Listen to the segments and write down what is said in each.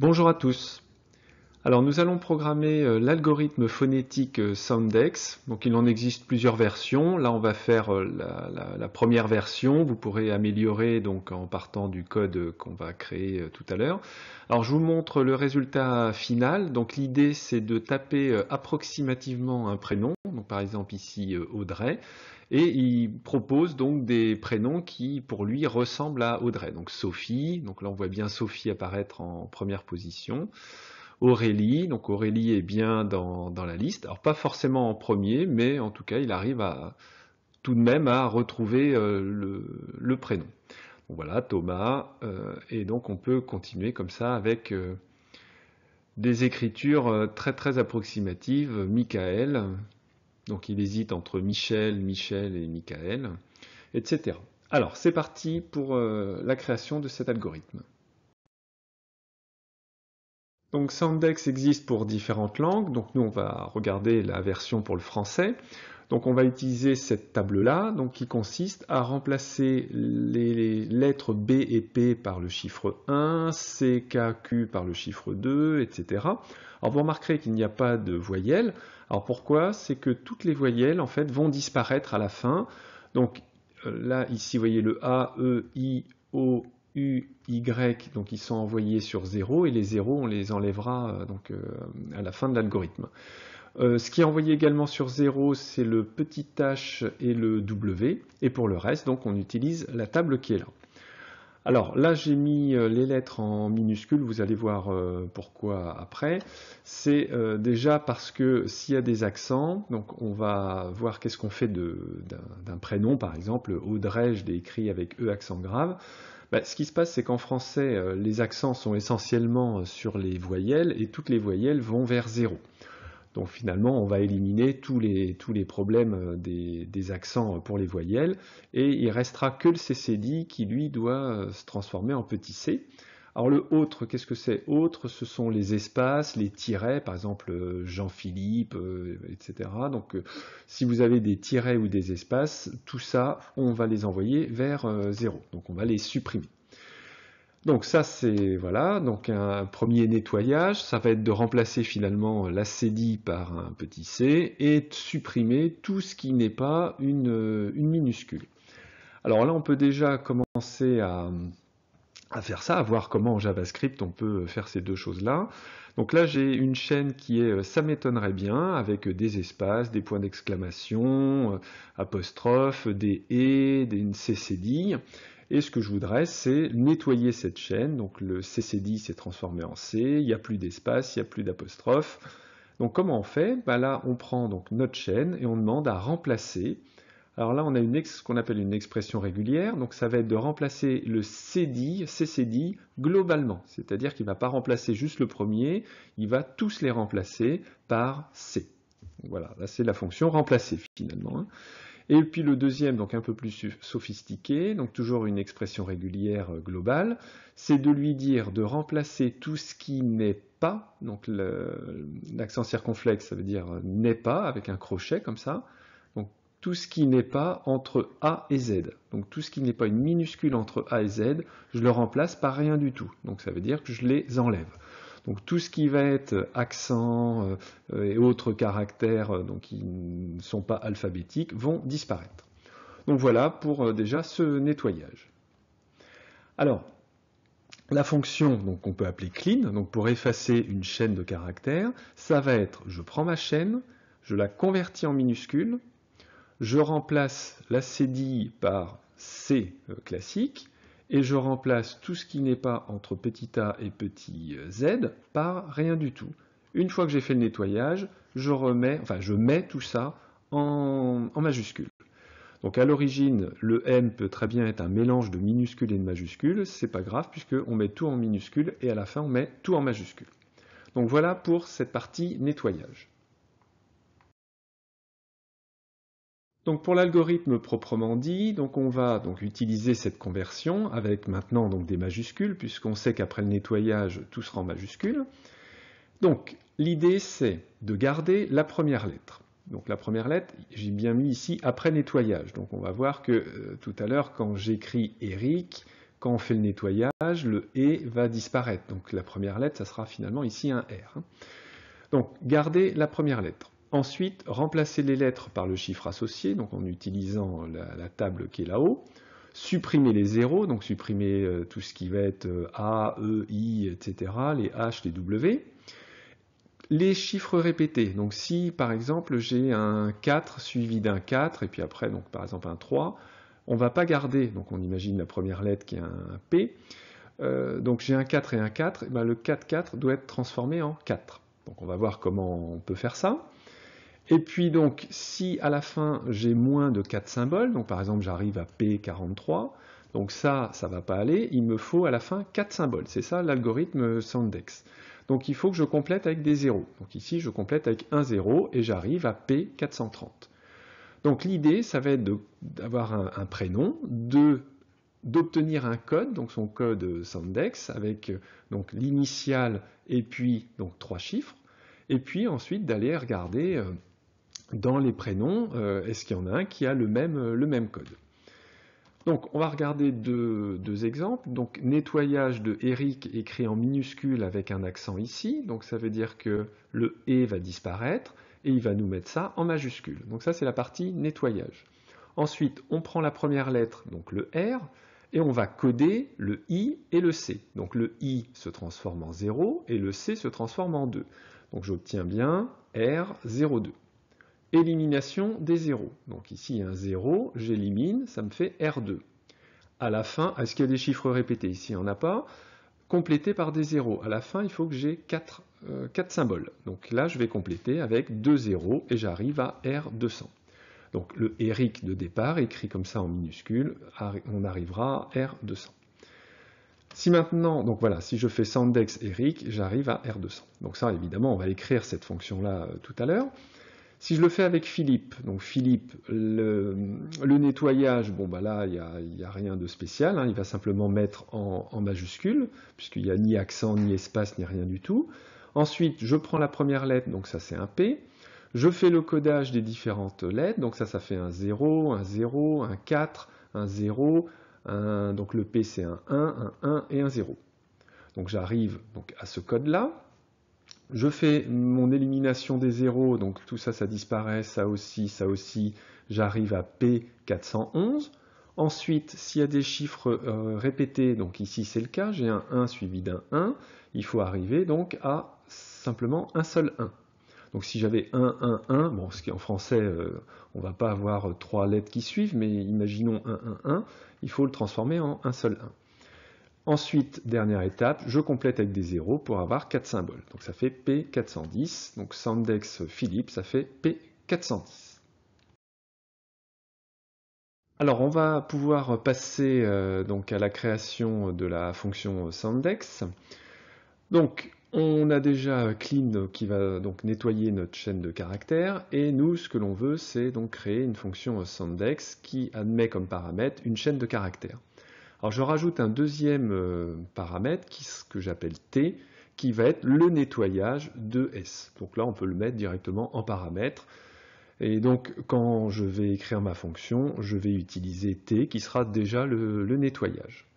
Bonjour à tous. Alors nous allons programmer euh, l'algorithme phonétique euh, Soundex. Donc il en existe plusieurs versions. Là on va faire euh, la, première version. Vous pourrez améliorer donc en partant du code qu'on va créer tout à l'heure. Alors je vous montre le résultat final. Donc l'idée c'est de taper approximativement un prénom par exemple ici euh, Audrey, et il propose donc des prénoms qui pour lui ressemblent à Audrey. Donc Sophie, donc là on voit bien Sophie apparaître en première position. Aurélie, donc Aurélie est bien dans, la liste, alors pas forcément en premier, mais en tout cas il arrive à tout de même à retrouver euh, le, prénom. voilà, Thomas, euh, et donc on peut continuer comme ça avec des écritures très très approximatives, Michael, donc il hésite entre Michel, Michel et Michael, etc. Alors c'est parti pour euh, la création de cet algorithme. Donc Sandex existe pour différentes langues, donc nous on va regarder la version pour le français. Donc on va utiliser cette table-là, donc qui consiste à remplacer les, lettres B et P par le chiffre 1, C, K, Q par le chiffre 2, etc. Alors vous remarquerez qu'il n'y a pas de voyelles. Alors pourquoi C'est que toutes les voyelles en fait vont disparaître à la fin. Donc euh, là ici vous voyez le A, E, I, O, U, Y, donc ils sont envoyés sur 0 et les 0 on les enlèvera euh, donc, euh, à la fin de l'algorithme. Euh, ce qui est envoyé également sur 0, c'est le petit h et le w. Et pour le reste, donc, on utilise la table qui est là. Alors là, j'ai mis euh, les lettres en minuscules, vous allez voir euh, pourquoi après. C'est déjà parce que s'il y a des accents, donc on va voir qu'est-ce qu'on fait d'un prénom, par exemple Audrey, je l'ai écrit avec E accent grave. Bah, ce qui se passe, c'est qu'en français, les accents sont essentiellement sur les voyelles et toutes les voyelles vont vers 0. Donc finalement, on va éliminer tous les, tous les problèmes euh, des, accents pour les voyelles, et il restera que le CCD qui, lui, doit euh, se transformer en petit c. Alors le autre, qu'est-ce que c'est Autre, ce sont les espaces, les tirets, par exemple euh, Jean-Philippe, etc. Donc si vous avez des tirets ou des espaces, tout ça, on va les envoyer vers 0. Donc on va les supprimer. Donc ça c'est voilà, donc un premier nettoyage, ça va être de remplacer finalement la cédille par un petit c et de supprimer tout ce qui n'est pas une, minuscule. Alors là on peut déjà commencer à, faire ça, à voir comment en JavaScript on peut faire ces deux choses-là. Donc là j'ai une chaîne qui est euh, ça m'étonnerait bien avec des espaces, des points d'exclamation, euh, apostrophe, des et, des, une et ce que je voudrais, c'est nettoyer cette chaîne. Donc le CC10 s'est transformé en C, il n'y a plus d'espace, il n'y a plus d'apostrophe. Donc comment on fait bah Là, on prend donc notre chaîne et on demande à remplacer. Alors là, on a une ce qu'on appelle une expression régulière. Donc ça va être de remplacer le CD, CCDI globalement. C'est-à-dire qu'il ne va pas remplacer juste le premier, il va tous les remplacer par C. Voilà, là c'est la fonction remplacer finalement. Hein. Et puis le deuxième, donc un peu plus sophistiqué, donc toujours une expression régulière euh, globale, c'est de lui dire de remplacer tout ce qui n'est pas, donc l'accent circonflexe, ça veut dire euh, n'est pas, avec un crochet comme ça, donc tout ce qui n'est pas entre A et Z. Donc tout ce qui n'est pas une minuscule entre A et Z, je le remplace par rien du tout. Donc ça veut dire que je les enlève. Donc tout ce qui va être accent euh, et autres caractères euh, qui ne sont pas alphabétiques vont disparaître. Donc voilà pour euh, déjà ce nettoyage. Alors, la fonction qu'on peut appeler clean, donc pour effacer une chaîne de caractères, ça va être je prends ma chaîne, je la convertis en minuscule, je remplace la cédille par C classique, et je remplace tout ce qui n'est pas entre petit a et petit euh, z par rien du tout. Une fois que j'ai fait le nettoyage, je remets, enfin je mets tout ça en, majuscule. Donc à l'origine, le m peut très bien être un mélange de minuscules et de majuscules, c'est pas grave puisqu'on met tout en minuscule et à la fin on met tout en majuscule. Donc voilà pour cette partie nettoyage. Donc pour l'algorithme proprement dit, donc on va donc utiliser cette conversion avec maintenant donc des majuscules, puisqu'on sait qu'après le nettoyage, tout sera en majuscules. Donc l'idée c'est de garder la première lettre. Donc la première lettre, j'ai bien mis ici après nettoyage. Donc on va voir que euh, tout à l'heure, quand j'écris Eric, quand on fait le nettoyage, le « E va disparaître. Donc la première lettre, ça sera finalement ici un « r ». Donc garder la première lettre. Ensuite, remplacer les lettres par le chiffre associé, donc en utilisant la, table qui est là-haut. Supprimer les zéros, donc supprimer euh, tout ce qui va être euh, A, E, I, etc., les H, les W. Les chiffres répétés, donc si par exemple j'ai un 4 suivi d'un 4, et puis après, par exemple un 3, on ne va pas garder, donc on imagine la première lettre qui est un P, euh, donc j'ai un 4 et un 4, et ben le 4-4 doit être transformé en 4. Donc on va voir comment on peut faire ça. Et puis donc, si à la fin j'ai moins de 4 symboles, donc par exemple j'arrive à P43, donc ça, ça ne va pas aller, il me faut à la fin 4 symboles. C'est ça l'algorithme Sandex. Donc il faut que je complète avec des zéros. Donc ici, je complète avec un zéro et j'arrive à P430. Donc l'idée, ça va être d'avoir un, prénom, d'obtenir un code, donc son code Sandex, avec donc l'initiale et puis donc trois chiffres, et puis ensuite d'aller regarder... Euh, dans les prénoms, euh, est-ce qu'il y en a un qui a le même, euh, le même code donc, on va regarder deux, exemples. Donc, nettoyage de Eric écrit en minuscule avec un accent ici. Donc, ça veut dire que le « E va disparaître et il va nous mettre ça en majuscule. Donc, ça, c'est la partie nettoyage. Ensuite, on prend la première lettre, donc le R, et on va coder le I et le C. Donc, le I se transforme en 0 et le C se transforme en 2. Donc, j'obtiens bien R02. Élimination des zéros. Donc ici, un 0, j'élimine, ça me fait R2. À la fin, est-ce qu'il y a des chiffres répétés Ici, il n'y en a pas. Complété par des zéros. À la fin, il faut que j'ai quatre 4 euh, symboles. Donc là, je vais compléter avec deux zéros et j'arrive à R200. Donc le Eric de départ, écrit comme ça en minuscule, on arrivera à R200. Si maintenant, donc voilà, si je fais Sandex Eric, j'arrive à R200. Donc ça, évidemment, on va écrire cette fonction-là euh, tout à l'heure. Si je le fais avec Philippe, donc Philippe, le, nettoyage, bon bah là, il n'y a, rien de spécial, hein. il va simplement mettre en, majuscule, puisqu'il n'y a ni accent, ni espace, ni rien du tout. Ensuite, je prends la première lettre, donc ça c'est un P. Je fais le codage des différentes lettres, donc ça, ça fait un 0, un 0, un 4, un 0, un, donc le P c'est un 1, un 1 et un 0. Donc j'arrive à ce code-là je fais mon élimination des zéros, donc tout ça, ça disparaît, ça aussi, ça aussi, j'arrive à P411. Ensuite, s'il y a des chiffres euh, répétés, donc ici c'est le cas, j'ai un 1 suivi d'un 1, il faut arriver donc à simplement un seul 1. Donc si j'avais 1, 1, 1, bon, ce qui en français, euh, on ne va pas avoir trois lettres qui suivent, mais imaginons 1, 1, 1, il faut le transformer en un seul 1. Ensuite, dernière étape, je complète avec des zéros pour avoir 4 symboles. Donc ça fait P410, donc Sandex Philippe, ça fait P410. Alors on va pouvoir passer euh, donc à la création de la fonction Sandex. Donc on a déjà clean qui va donc nettoyer notre chaîne de caractères et nous ce que l'on veut c'est donc créer une fonction Sandex qui admet comme paramètre une chaîne de caractères. Alors je rajoute un deuxième euh, paramètre qui, que j'appelle T, qui va être le nettoyage de S. Donc là, on peut le mettre directement en paramètre. Et donc, quand je vais écrire ma fonction, je vais utiliser T qui sera déjà le, nettoyage.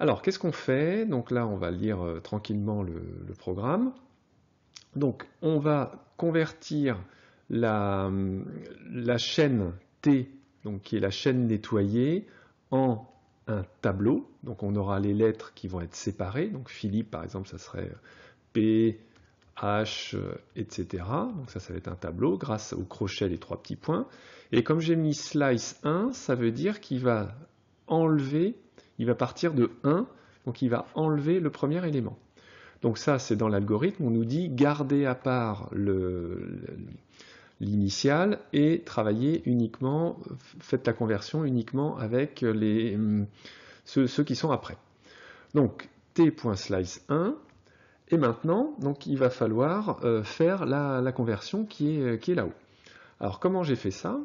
Alors, qu'est-ce qu'on fait Donc là, on va lire euh, tranquillement le, programme. Donc, on va convertir la, la chaîne T, donc qui est la chaîne nettoyée, en un tableau. Donc on aura les lettres qui vont être séparées. Donc Philippe, par exemple, ça serait P, H, euh, etc. Donc ça, ça va être un tableau grâce au crochet les trois petits points. Et comme j'ai mis slice 1, ça veut dire qu'il va enlever, il va partir de 1, donc il va enlever le premier élément. Donc ça, c'est dans l'algorithme, on nous dit garder à part le l'initial et travailler uniquement, faites la conversion uniquement avec les, mm, ceux, qui sont après. Donc t.slice1 et maintenant donc il va falloir euh, faire la, conversion qui est, qui est là-haut. Alors comment j'ai fait ça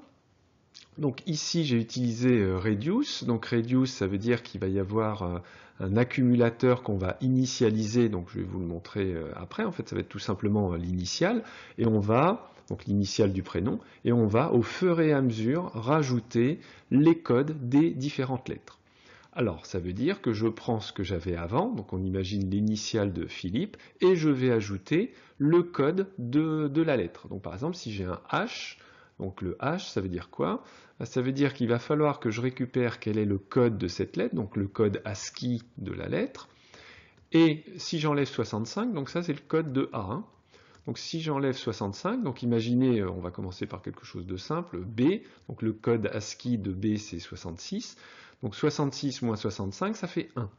donc ici j'ai utilisé euh, reduce, donc reduce ça veut dire qu'il va y avoir euh, un accumulateur qu'on va initialiser, donc je vais vous le montrer après, en fait ça va être tout simplement l'initial, et on va donc l'initiale du prénom, et on va au fur et à mesure rajouter les codes des différentes lettres. Alors, ça veut dire que je prends ce que j'avais avant, donc on imagine l'initiale de Philippe, et je vais ajouter le code de, la lettre. Donc par exemple, si j'ai un H, donc le H, ça veut dire quoi ah, Ça veut dire qu'il va falloir que je récupère quel est le code de cette lettre, donc le code ASCII de la lettre. Et si j'enlève 65, donc ça c'est le code de A1. Hein. Donc si j'enlève 65, donc imaginez, euh, on va commencer par quelque chose de simple, B, donc le code ASCII de B c'est 66, donc 66 moins 65 ça fait 1.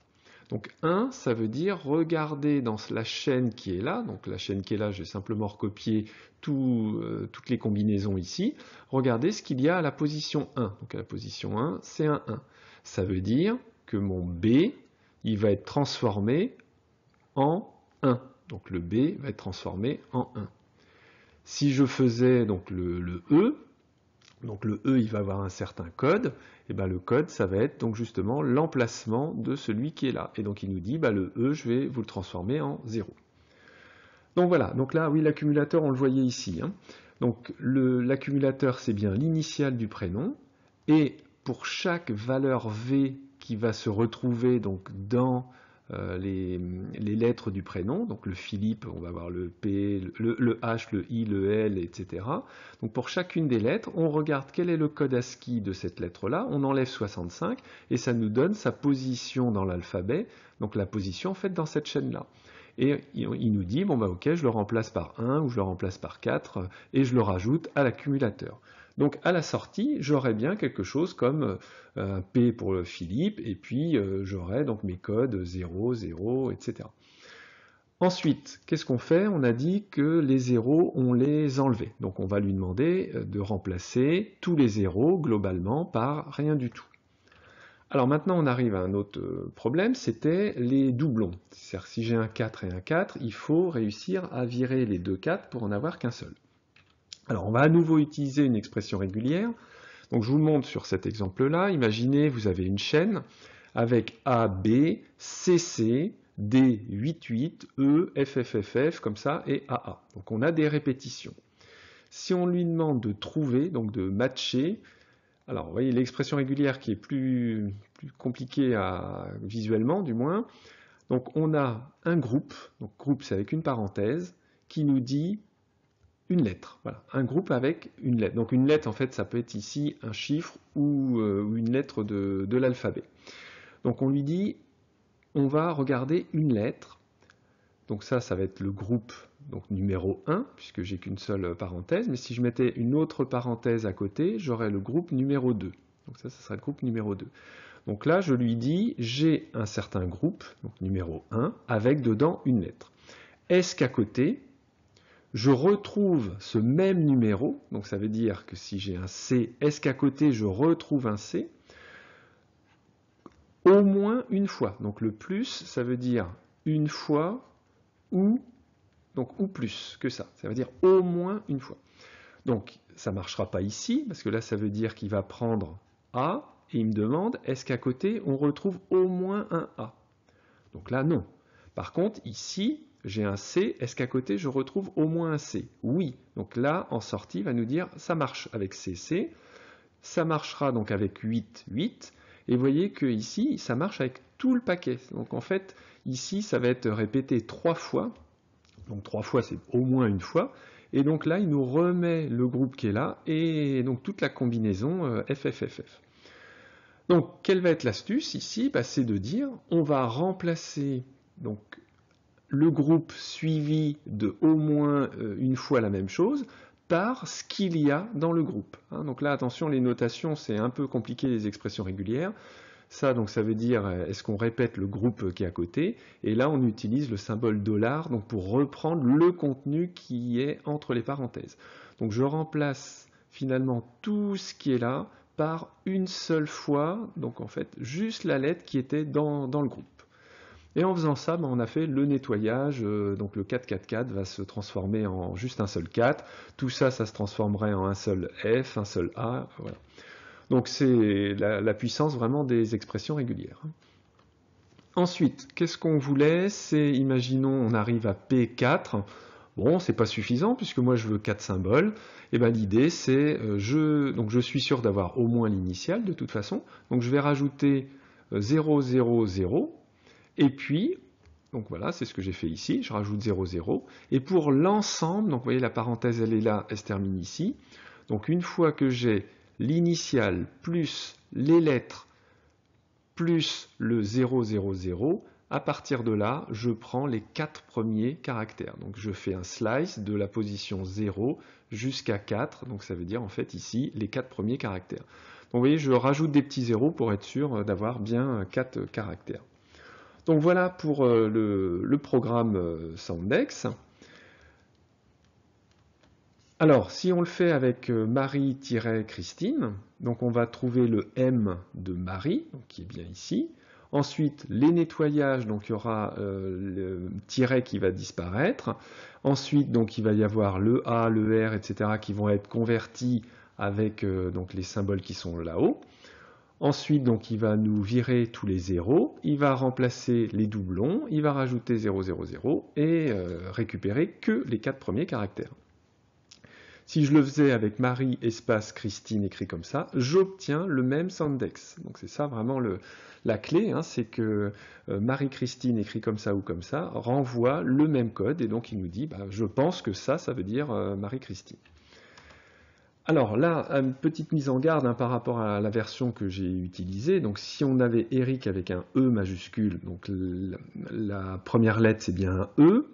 Donc 1, ça veut dire regarder dans la chaîne qui est là, donc la chaîne qui est là, j'ai simplement recopié euh, toutes les combinaisons ici, regardez ce qu'il y a à la position 1. Donc à la position 1, c'est un 1. Ça veut dire que mon B, il va être transformé en 1. Donc le B va être transformé en 1. Si je faisais donc le, E, donc le E il va avoir un certain code, et ben le code ça va être donc justement l'emplacement de celui qui est là. Et donc il nous dit bah, le E je vais vous le transformer en 0. Donc voilà, donc là oui l'accumulateur on le voyait ici. Hein. Donc l'accumulateur c'est bien l'initiale du prénom, et pour chaque valeur V qui va se retrouver donc dans euh, les, lettres du prénom, donc le Philippe, on va avoir le P, le, H, le I, le L, etc. Donc pour chacune des lettres, on regarde quel est le code ASCII de cette lettre-là, on enlève 65 et ça nous donne sa position dans l'alphabet, donc la position faite dans cette chaîne-là. Et il nous dit, bon bah ok, je le remplace par 1 ou je le remplace par 4 et je le rajoute à l'accumulateur. Donc à la sortie, j'aurai bien quelque chose comme euh, un P pour Philippe, et puis euh, j'aurai donc mes codes 0, 0, etc. Ensuite, qu'est-ce qu'on fait On a dit que les zéros, on les enlevait. Donc on va lui demander euh, de remplacer tous les zéros globalement par rien du tout. Alors maintenant, on arrive à un autre problème, c'était les doublons. C'est-à-dire si j'ai un 4 et un 4, il faut réussir à virer les deux 4 pour en avoir qu'un seul. Alors on va à nouveau utiliser une expression régulière. Donc je vous le montre sur cet exemple-là. Imaginez, vous avez une chaîne avec A, B, C, C, D, 8, 8, E, F, F, F, F, comme ça, et A. Donc on a des répétitions. Si on lui demande de trouver, donc de matcher, alors vous voyez l'expression régulière qui est plus, compliquée à, visuellement du moins, donc on a un groupe, donc groupe c'est avec une parenthèse, qui nous dit une lettre. Voilà, un groupe avec une lettre. Donc une lettre, en fait, ça peut être ici un chiffre ou, euh, une lettre de, l'alphabet. Donc on lui dit, on va regarder une lettre. Donc ça, ça va être le groupe donc numéro 1, puisque j'ai qu'une seule parenthèse. Mais si je mettais une autre parenthèse à côté, j'aurais le groupe numéro 2. Donc ça, ça sera le groupe numéro 2. Donc là, je lui dis, j'ai un certain groupe, donc numéro 1, avec dedans une lettre. Est-ce qu'à côté, je retrouve ce même numéro, donc ça veut dire que si j'ai un C, est-ce qu'à côté je retrouve un C Au moins une fois. Donc le plus, ça veut dire une fois ou, donc, ou plus que ça. Ça veut dire au moins une fois. Donc ça ne marchera pas ici, parce que là ça veut dire qu'il va prendre A, et il me demande est-ce qu'à côté on retrouve au moins un A Donc là non. Par contre, ici, j'ai un C, est-ce qu'à côté je retrouve au moins un C Oui, donc là en sortie il va nous dire ça marche avec CC, ça marchera donc avec 8, 8, et voyez que ici ça marche avec tout le paquet. Donc en fait ici ça va être répété trois fois, donc trois fois c'est au moins une fois, et donc là il nous remet le groupe qui est là, et donc toute la combinaison FFFF. Euh, donc quelle va être l'astuce ici bah, C'est de dire on va remplacer donc le groupe suivi de au moins euh, une fois la même chose par ce qu'il y a dans le groupe. Hein. donc là, attention, les notations, c'est un peu compliqué les expressions régulières. Ça, donc ça veut dire euh, est-ce qu'on répète le groupe qui est à côté Et là, on utilise le symbole dollar donc pour reprendre le contenu qui est entre les parenthèses. Donc je remplace finalement tout ce qui est là par une seule fois, donc en fait juste la lettre qui était dans, dans le groupe. Et en faisant ça, ben, on a fait le nettoyage, euh, donc le 4-4-4 va se transformer en juste un seul 4, tout ça, ça se transformerait en un seul F, un seul A, Donc c'est la, puissance vraiment des expressions régulières. Hein. Ensuite, qu'est-ce qu'on voulait C'est, imaginons, on arrive à P4, Bon, c'est pas suffisant puisque moi je veux 4 symboles. Et eh ben l'idée c'est euh, je donc je suis sûr d'avoir au moins l'initiale de toute façon. Donc je vais rajouter 0 0 0 et puis, donc voilà, c'est ce que j'ai fait ici, je rajoute 0, 0. Et pour l'ensemble, donc vous voyez la parenthèse elle est là, elle se termine ici. Donc une fois que j'ai l'initial plus les lettres plus le 0, 0, 0, à partir de là, je prends les quatre premiers caractères. Donc je fais un slice de la position 0 jusqu'à 4, donc ça veut dire en fait ici les quatre premiers caractères. Donc vous voyez, je rajoute des petits zéros pour être sûr euh, d'avoir bien euh, quatre caractères. Donc voilà pour euh, le, programme euh, Sandex. Alors, si on le fait avec euh, Marie-Christine, donc on va trouver le M de Marie, qui est bien ici. Ensuite, les nettoyages, donc il y aura le tiret qui va disparaître. Ensuite, donc il va y avoir le A, le R, etc., qui vont être convertis avec donc, les symboles qui sont là-haut. Ensuite, donc, il va nous virer tous les zéros, il va remplacer les doublons, il va rajouter 0, et euh, récupérer que les quatre premiers caractères. Si je le faisais avec Marie, espace, Christine écrit comme ça, j'obtiens le même Sandex. Donc c'est ça vraiment la clé, hein, c'est que euh, Marie-Christine écrit comme ça ou comme ça renvoie le même code et donc il nous dit bah, je pense que ça, ça veut dire euh, Marie-Christine. Alors là, une petite mise en garde hein, par rapport à la version que j'ai utilisée. Donc si on avait Eric avec un E majuscule, donc la première lettre c'est bien un E.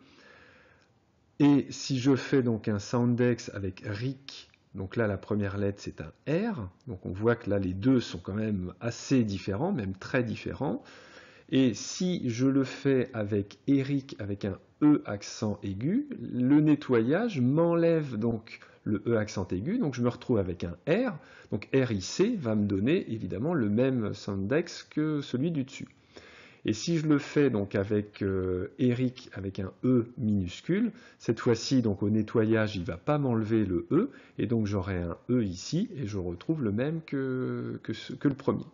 Et si je fais donc un soundex avec Rick, donc là la première lettre c'est un R. Donc on voit que là les deux sont quand même assez différents, même très différents. Et si je le fais avec Eric avec un E accent aigu, le nettoyage m'enlève donc le E accent aigu, donc je me retrouve avec un R, donc RIC va me donner évidemment le même sandex que celui du dessus. Et si je le fais donc avec euh, Eric avec un E minuscule, cette fois-ci donc au nettoyage il ne va pas m'enlever le E, et donc j'aurai un E ici, et je retrouve le même que le premier.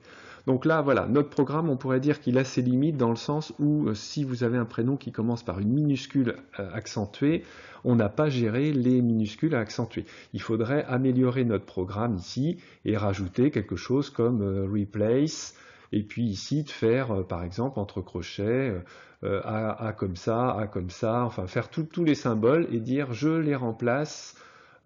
Donc là, voilà, notre programme, on pourrait dire qu'il a ses limites dans le sens où euh, si vous avez un prénom qui commence par une minuscule euh, accentuée, on n'a pas géré les minuscules accentuées. Il faudrait améliorer notre programme ici et rajouter quelque chose comme euh, replace, et puis ici de faire par exemple entre crochets A, comme ça, A comme ça, enfin faire tous les symboles et dire je les remplace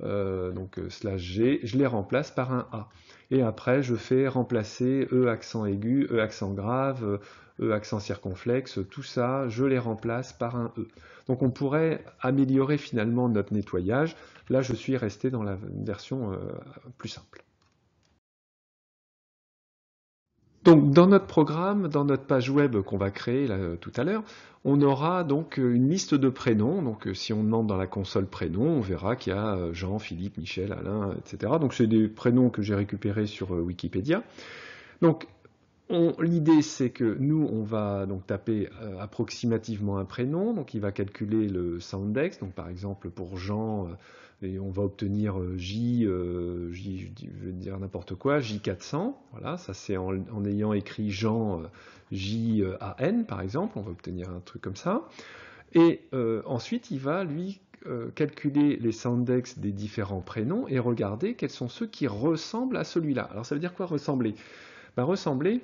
euh, donc euh, slash G, je les remplace par un A. Et après, je fais remplacer E accent aigu, E accent grave, E accent circonflexe, tout ça, je les remplace par un E. Donc on pourrait améliorer finalement notre nettoyage. Là, je suis resté dans la version euh, plus simple. Donc dans notre programme, dans notre page web qu'on va créer euh, tout à l'heure, on aura donc euh, une liste de prénoms. Donc euh, si on demande dans la console prénoms, on verra qu'il y a Jean, Philippe, Michel, Alain, etc. Donc c'est des prénoms que j'ai récupérés sur Wikipédia. Donc l'idée c'est que nous on va donc taper approximativement un prénom, donc il va calculer le soundex. Donc par exemple pour Jean, et on va obtenir euh, J, euh, je vais dire n'importe quoi, J400, voilà, ça c'est en, ayant écrit Jean euh, J A N par exemple, on va obtenir un truc comme ça. Et ensuite, il va lui calculer les soundex des différents prénoms et regarder quels sont ceux qui ressemblent à celui-là. Alors ça veut dire quoi ressembler ben, Ressembler,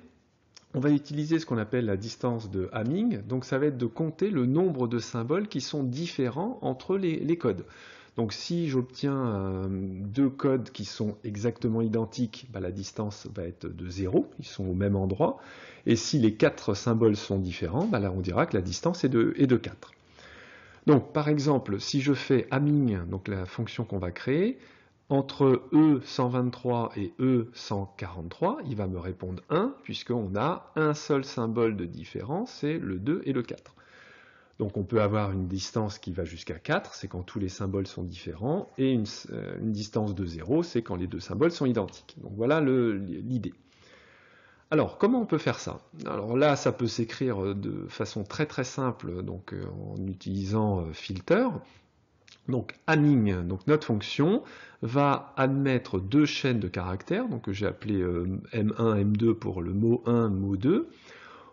on va utiliser ce qu'on appelle la distance de Hamming, donc ça va être de compter le nombre de symboles qui sont différents entre les codes. Donc si j'obtiens euh, deux codes qui sont exactement identiques, bah, la distance va être de 0, ils sont au même endroit. Et si les quatre symboles sont différents, bah, là on dira que la distance est de, 4. Donc par exemple, si je fais aming, donc la fonction qu'on va créer, entre E123 et E143, il va me répondre 1, puisqu'on a un seul symbole de différence, c'est le 2 et le 4. Donc on peut avoir une distance qui va jusqu'à 4, c'est quand tous les symboles sont différents, et une, euh, distance de 0, c'est quand les deux symboles sont identiques. Donc voilà l'idée. Alors, comment on peut faire ça Alors là, ça peut s'écrire de façon très très simple, donc euh, en utilisant euh, filter. Donc Aming, donc notre fonction, va admettre deux chaînes de caractères, donc que j'ai appelé M1, M2 pour le mot 1, mot 2.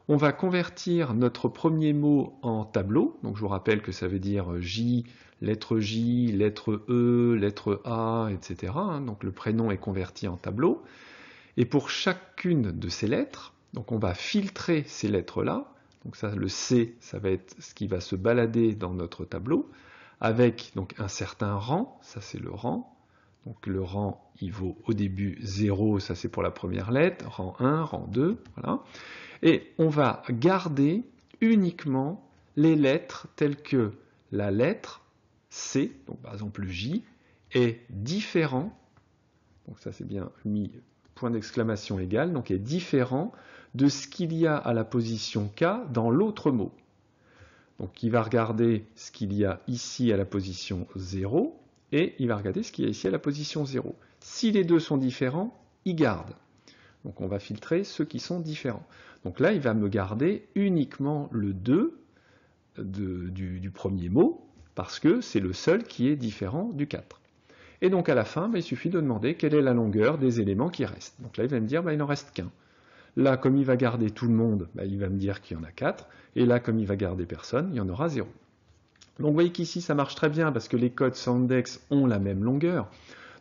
On va convertir notre premier mot en tableau. Donc je vous rappelle que ça veut dire J, lettre J, lettre E, lettre A, etc. Donc le prénom est converti en tableau. Et pour chacune de ces lettres, donc on va filtrer ces lettres-là. Donc ça, le C, ça va être ce qui va se balader dans notre tableau, avec donc un certain rang, ça c'est le rang. Donc le rang, il vaut au début 0, ça c'est pour la première lettre, rang 1, rang 2, voilà. Et on va garder uniquement les lettres telles que la lettre C, donc par exemple J, est différent, donc ça c'est bien mis point d'exclamation égal, donc est différent de ce qu'il y a à la position K dans l'autre mot. Donc il va regarder ce qu'il y a ici à la position 0 et il va regarder ce qu'il y a ici à la position 0. Si les deux sont différents, il garde. Donc on va filtrer ceux qui sont différents. Donc là, il va me garder uniquement le 2 du, premier mot, parce que c'est le seul qui est différent du 4. Et donc à la fin, bah, il suffit de demander quelle est la longueur des éléments qui restent. Donc là, il va me dire, qu'il bah, il n'en reste qu'un. Là, comme il va garder tout le monde, bah, il va me dire qu'il y en a 4. Et là, comme il va garder personne, il y en aura 0. Donc vous voyez qu'ici, ça marche très bien parce que les codes index ont la même longueur.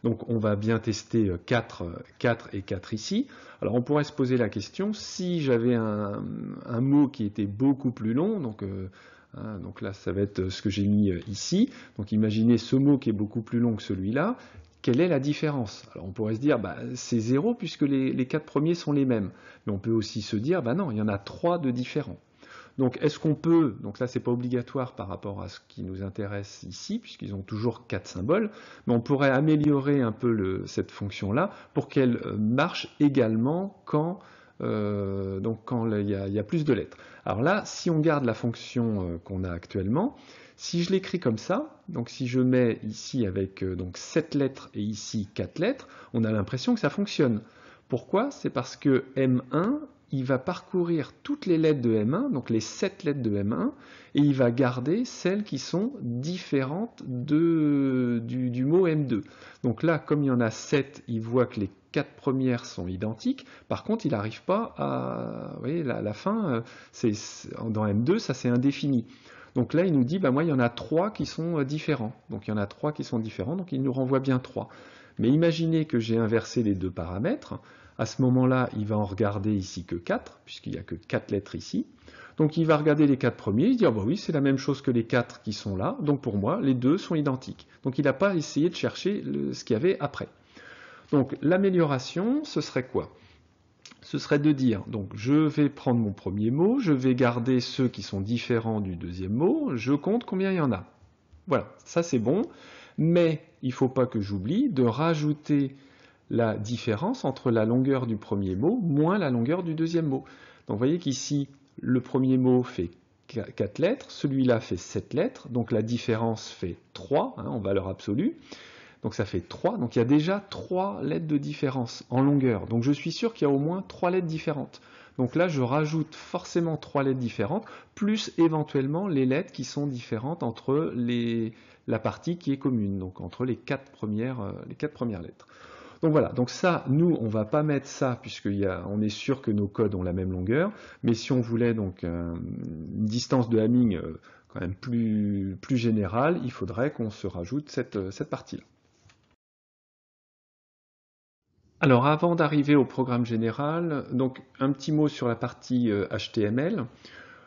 Donc on va bien tester 4, euh, 4 euh, et 4 ici. Alors on pourrait se poser la question, si j'avais un, mot qui était beaucoup plus long, donc, euh, hein, là ça va être ce que j'ai mis ici, donc imaginez ce mot qui est beaucoup plus long que celui-là, quelle est la différence Alors on pourrait se dire, bah, c'est 0 puisque les, les quatre premiers sont les mêmes. Mais on peut aussi se dire, bah non, il y en a trois de différents. Donc est-ce qu'on peut, donc là c'est pas obligatoire par rapport à ce qui nous intéresse ici, puisqu'ils ont toujours quatre symboles, mais on pourrait améliorer un peu cette fonction-là pour qu'elle euh, marche également quand, euh, donc quand il y, a, a plus de lettres. Alors là, si on garde la fonction euh, qu'on a actuellement, si je l'écris comme ça, donc si je mets ici avec donc 7 lettres et ici 4 lettres, on a l'impression que ça fonctionne. Pourquoi C'est parce que M1 il va parcourir toutes les lettres de M1, donc les 7 lettres de M1, et il va garder celles qui sont différentes de, du, mot M2. Donc là, comme il y en a 7, il voit que les 4 premières sont identiques. Par contre, il n'arrive pas à... Vous voyez, la, la fin, euh, dans M2, ça c'est indéfini. Donc là, il nous dit, bah moi, il y en a 3 qui sont euh, différents. Donc il y en a 3 qui sont différents, donc il nous renvoie bien 3. Mais imaginez que j'ai inversé les deux paramètres. À ce moment-là, il va en regarder ici que 4, puisqu'il n'y a que 4 lettres ici. Donc il va regarder les 4 premiers, il dit ah bah oui, c'est la même chose que les 4 qui sont là, donc pour moi, les deux sont identiques. Donc il n'a pas essayé de chercher ce qu'il y avait après. Donc l'amélioration, ce serait quoi ce serait de dire, donc je vais prendre mon premier mot, je vais garder ceux qui sont différents du deuxième mot, je compte combien il y en a. Voilà, ça c'est bon, mais il ne faut pas que j'oublie de rajouter la différence entre la longueur du premier mot moins la longueur du deuxième mot. Donc vous voyez qu'ici, le premier mot fait 4 lettres, celui-là fait 7 lettres, donc la différence fait 3 hein, en valeur absolue. Donc ça fait 3, donc il y a déjà 3 lettres de différence en longueur. Donc je suis sûr qu'il y a au moins 3 lettres différentes. Donc là, je rajoute forcément 3 lettres différentes, plus éventuellement les lettres qui sont différentes entre la partie qui est commune, donc entre les 4 premières, euh, les quatre premières lettres. Donc voilà, donc ça, nous, on ne va pas mettre ça, puisqu'on est sûr que nos codes ont la même longueur, mais si on voulait donc euh, une distance de Hamming euh, quand même plus, générale, il faudrait qu'on se rajoute cette, euh, cette partie-là. Alors avant d'arriver au programme général, donc un petit mot sur la partie HTML.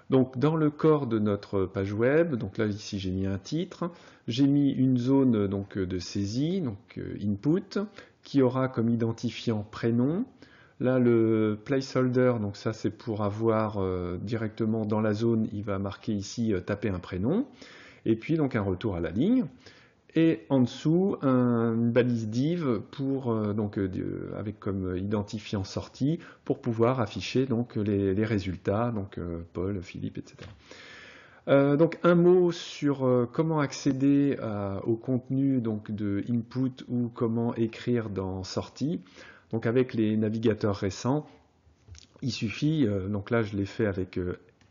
Donc dans le corps de notre page web, donc là ici j'ai mis un titre, j'ai mis une zone donc de saisie, donc input, qui aura comme identifiant prénom. Là, le placeholder, donc ça c'est pour avoir euh, directement dans la zone, il va marquer ici euh, taper un prénom, et puis donc un retour à la ligne. Et en dessous, une balise div pour, euh, donc, avec comme identifiant sortie pour pouvoir afficher donc, les résultats, donc Paul, Philippe, etc. Euh, donc un mot sur euh, comment accéder euh, au contenu donc, de input ou comment écrire dans sortie. Donc avec les navigateurs récents, il suffit, donc là je l'ai fait avec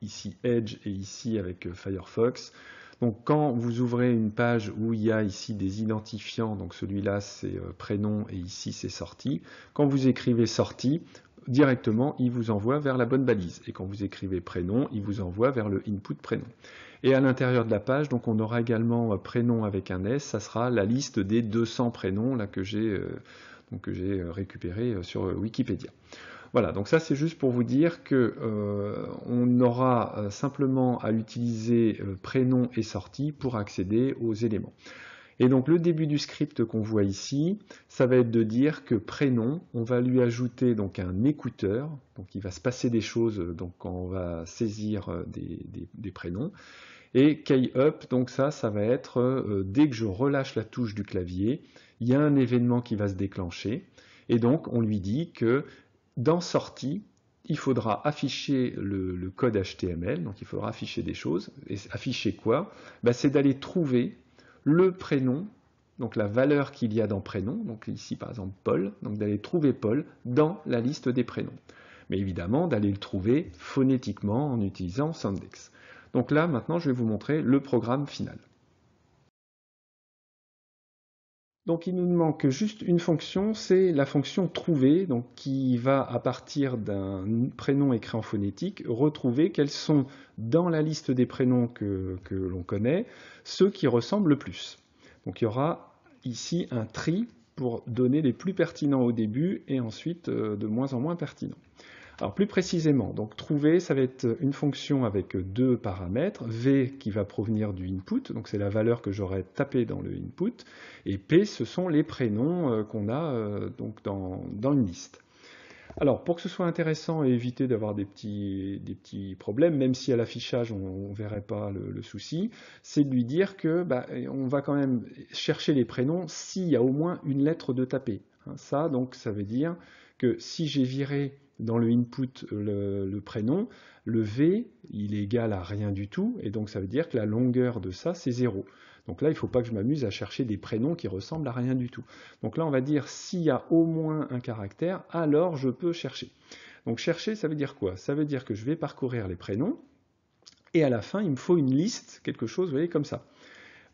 ici Edge et ici avec Firefox. Donc quand vous ouvrez une page où il y a ici des identifiants, donc celui-là c'est prénom et ici c'est sortie, quand vous écrivez sortie, directement, il vous envoie vers la bonne balise. Et quand vous écrivez prénom, il vous envoie vers le input prénom. Et à l'intérieur de la page, donc on aura également prénom avec un S, ça sera la liste des 200 prénoms là, que j'ai euh, euh récupéré euh, sur euh, Wikipédia. Voilà, donc ça c'est juste pour vous dire que on aura simplement à utiliser prénom et sortie pour accéder aux éléments. Et donc le début du script qu'on voit ici, ça va être de dire que prénom, on va lui ajouter donc un écouteur, donc il va se passer des choses euh, donc quand on va saisir euh, des, prénoms. Et key-up, donc ça, ça va être euh, dès que je relâche la touche du clavier, il y a un événement qui va se déclencher. Et donc on lui dit que dans sortie, il faudra afficher le, code HTML, donc il faudra afficher des choses. Et afficher quoi bah, C'est d'aller trouver le prénom, donc la valeur qu'il y a dans prénom, donc ici par exemple Paul, donc d'aller trouver Paul dans la liste des prénoms. Mais évidemment d'aller le trouver phonétiquement en utilisant Sandex. Donc là maintenant je vais vous montrer le programme final. Donc il nous manque juste une fonction, c'est la fonction trouver, donc qui va à partir d'un prénom écrit en phonétique retrouver quels sont dans la liste des prénoms que, que l'on connaît ceux qui ressemblent le plus. Donc il y aura ici un tri pour donner les plus pertinents au début et ensuite euh, de moins en moins pertinents. Alors plus précisément, donc trouver, ça va être une fonction avec deux paramètres, v qui va provenir du input, donc c'est la valeur que j'aurais tapée dans le input, et p ce sont les prénoms euh, qu'on a euh, donc dans, une liste. Alors, pour que ce soit intéressant et éviter d'avoir des petits, problèmes, même si à l'affichage on ne verrait pas le, souci, c'est de lui dire que bah, on va quand même chercher les prénoms s'il y a au moins une lettre de taper. Hein, ça, donc, ça veut dire que si j'ai viré dans le input euh, le, prénom, le v, il est égal à rien du tout, et donc ça veut dire que la longueur de ça, c'est 0. Donc là, il ne faut pas que je m'amuse à chercher des prénoms qui ressemblent à rien du tout. Donc là, on va dire, s'il y a au moins un caractère, alors je peux chercher. Donc chercher, ça veut dire quoi Ça veut dire que je vais parcourir les prénoms, et à la fin, il me faut une liste, quelque chose, vous voyez, comme ça.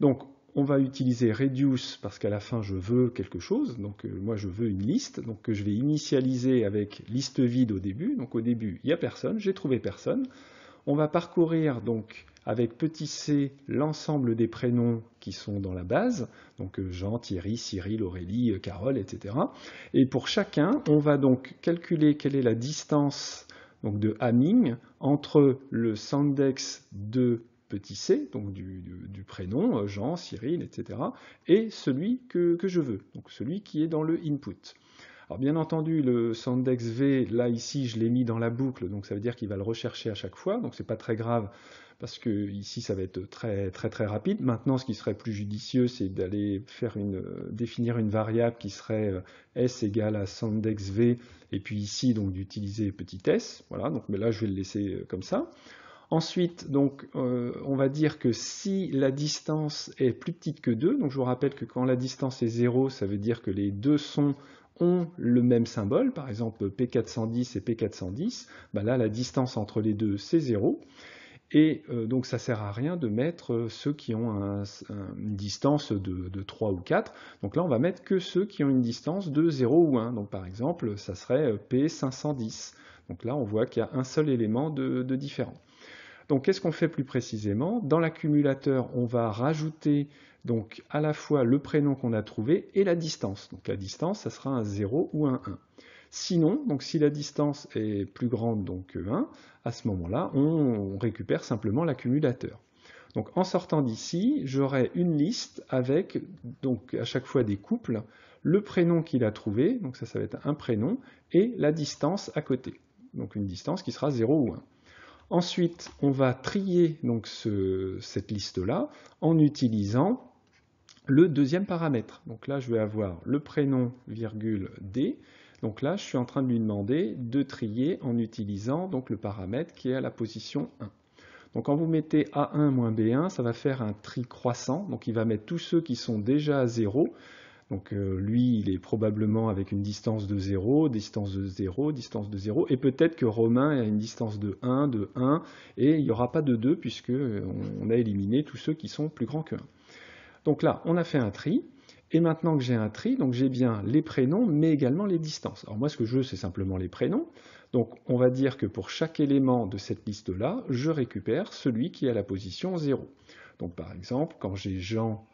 Donc on va utiliser reduce parce qu'à la fin je veux quelque chose, donc euh, moi je veux une liste, donc que je vais initialiser avec liste vide au début, donc au début il n'y a personne, j'ai trouvé personne, on va parcourir donc avec petit c l'ensemble des prénoms qui sont dans la base, donc euh, Jean, Thierry, Cyril, Aurélie, euh, Carole, etc. Et pour chacun, on va donc calculer quelle est la distance donc de Hamming entre le Sandex de petit c, donc du, prénom, euh, Jean, Cyril, etc., et celui que, je veux, donc celui qui est dans le input. Alors bien entendu, le Sandex V, là ici, je l'ai mis dans la boucle, donc ça veut dire qu'il va le rechercher à chaque fois, donc c'est pas très grave, parce que ici, ça va être très très très rapide. Maintenant, ce qui serait plus judicieux, c'est d'aller faire une, définir une variable qui serait euh, S égale à Sandex V, et puis ici, donc d'utiliser petit s, voilà, donc, mais là, je vais le laisser euh, comme ça. Ensuite, donc, euh, on va dire que si la distance est plus petite que 2, donc je vous rappelle que quand la distance est 0, ça veut dire que les deux sons ont le même symbole, par exemple P410 et P410, bah là la distance entre les deux c'est 0. Et euh, donc ça sert à rien de mettre ceux qui ont une distance de, 3 ou 4. Donc là on va mettre que ceux qui ont une distance de 0 ou 1. Donc par exemple ça serait P510. Donc là on voit qu'il y a un seul élément de différent. Donc qu'est-ce qu'on fait plus précisément Dans l'accumulateur, on va rajouter donc à la fois le prénom qu'on a trouvé et la distance. Donc la distance, ça sera un 0 ou un 1. Sinon, donc si la distance est plus grande donc, que 1, à ce moment-là, on récupère simplement l'accumulateur. Donc en sortant d'ici, j'aurai une liste avec donc à chaque fois des couples, le prénom qu'il a trouvé, donc ça, ça va être un prénom, et la distance à côté. Donc une distance qui sera 0 ou 1. Ensuite, on va trier cette liste-là en utilisant le deuxième paramètre. Donc là, je vais avoir le prénom, virgule, D. Donc là, je suis en train de lui demander de trier en utilisant donc le paramètre qui est à la position 1. Donc quand vous mettez A1 moins B1, ça va faire un tri croissant. Donc il va mettre tous ceux qui sont déjà à 0 donc euh, lui, il est probablement avec une distance de 0, distance de 0, distance de 0, et peut-être que Romain a une distance de 1, de 1, et il n'y aura pas de 2 puisque euh, on a éliminé tous ceux qui sont plus grands que 1. Donc là, on a fait un tri, et maintenant que j'ai un tri, donc j'ai bien les prénoms, mais également les distances. Alors moi, ce que je veux, c'est simplement les prénoms. Donc on va dire que pour chaque élément de cette liste-là, je récupère celui qui est à la position 0. Donc par exemple, quand j'ai Jean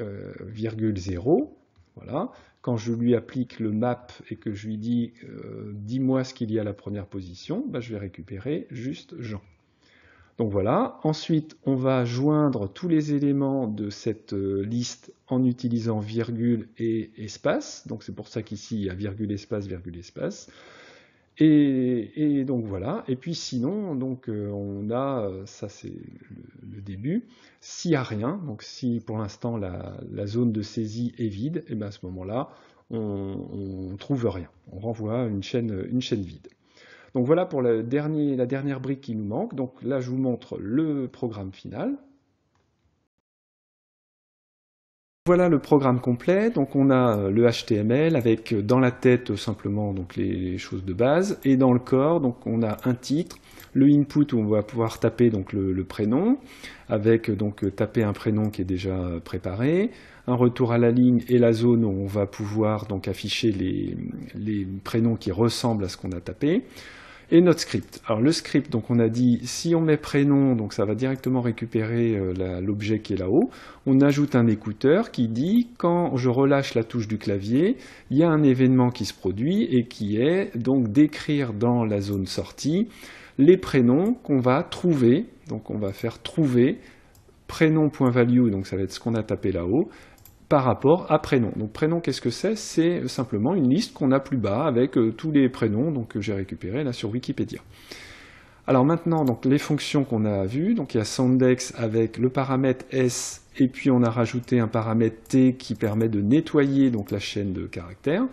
euh, virgule 0, voilà. Quand je lui applique le map et que je lui dis euh, dis-moi ce qu'il y a à la première position, bah, je vais récupérer juste Jean. Donc voilà, ensuite on va joindre tous les éléments de cette euh, liste en utilisant virgule et espace, donc c'est pour ça qu'ici il y a virgule espace, virgule espace. Et, donc voilà. Et puis sinon, donc euh, on a, euh, ça c'est le, début. S'il n'y a rien, donc si pour l'instant la, zone de saisie est vide, et eh bien à ce moment-là, on, ne trouve rien. On renvoie une chaîne, une chaîne vide. Donc voilà pour la dernière brique qui nous manque. Donc là, je vous montre le programme final. Voilà le programme complet. Donc on a euh, le HTML avec euh, dans la tête euh, simplement donc les, choses de base et dans le corps donc on a un titre, le input où on va pouvoir taper donc le, prénom avec donc taper un prénom qui est déjà préparé, un retour à la ligne et la zone où on va pouvoir donc afficher les prénoms qui ressemblent à ce qu'on a tapé. Et notre script. Alors le script, donc on a dit, si on met prénom, donc ça va directement récupérer euh, l'objet qui est là-haut. On ajoute un écouteur qui dit, quand je relâche la touche du clavier, il y a un événement qui se produit et qui est donc d'écrire dans la zone sortie les prénoms qu'on va trouver. Donc on va faire trouver prénom.value, donc ça va être ce qu'on a tapé là-haut, par rapport à prénom. Donc prénom, qu'est-ce que c'est C'est simplement une liste qu'on a plus bas avec euh, tous les prénoms donc, que euh, j'ai récupérés là sur Wikipédia. Alors maintenant, donc, les fonctions qu'on a vues, donc il y a Sandex avec le paramètre S et puis on a rajouté un paramètre T qui permet de nettoyer donc, la chaîne de caractères.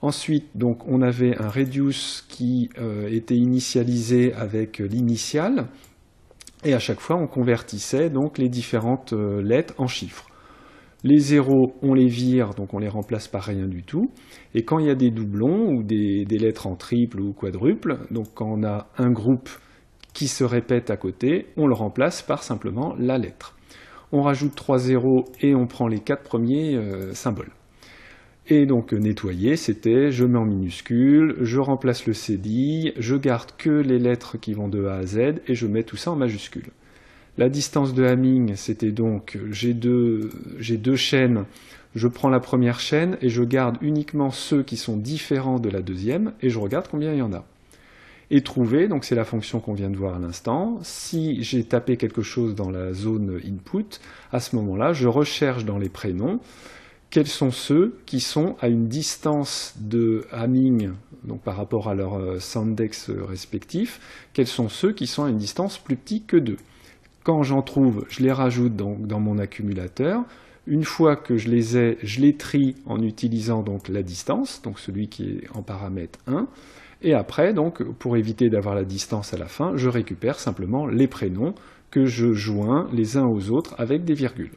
Ensuite, donc, on avait un reduce qui euh, était initialisé avec l'initial et à chaque fois on convertissait donc, les différentes lettres en chiffres. Les zéros, on les vire, donc on les remplace par rien du tout. Et quand il y a des doublons ou des, lettres en triple ou quadruple, donc quand on a un groupe qui se répète à côté, on le remplace par simplement la lettre. On rajoute trois zéros et on prend les quatre premiers euh, symboles. Et donc euh, nettoyer, c'était je mets en minuscule, je remplace le cédille, je garde que les lettres qui vont de A à Z et je mets tout ça en majuscule. La distance de Hamming, c'était donc j'ai deux, chaînes, je prends la première chaîne et je garde uniquement ceux qui sont différents de la deuxième et je regarde combien il y en a. Et trouver, donc c'est la fonction qu'on vient de voir à l'instant, si j'ai tapé quelque chose dans la zone input, à ce moment-là, je recherche dans les prénoms quels sont ceux qui sont à une distance de Hamming, donc par rapport à leur euh, Sandex euh, respectif, quels sont ceux qui sont à une distance plus petite que 2. Quand j'en trouve, je les rajoute donc dans mon accumulateur. Une fois que je les ai, je les trie en utilisant donc la distance, donc celui qui est en paramètre 1. Et après, pour éviter d'avoir la distance à la fin, je récupère simplement les prénoms que je joins les uns aux autres avec des virgules.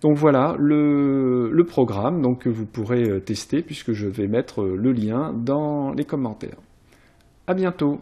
Donc voilà le, programme que vous pourrez euh, tester puisque je vais mettre euh, le lien dans les commentaires. A bientôt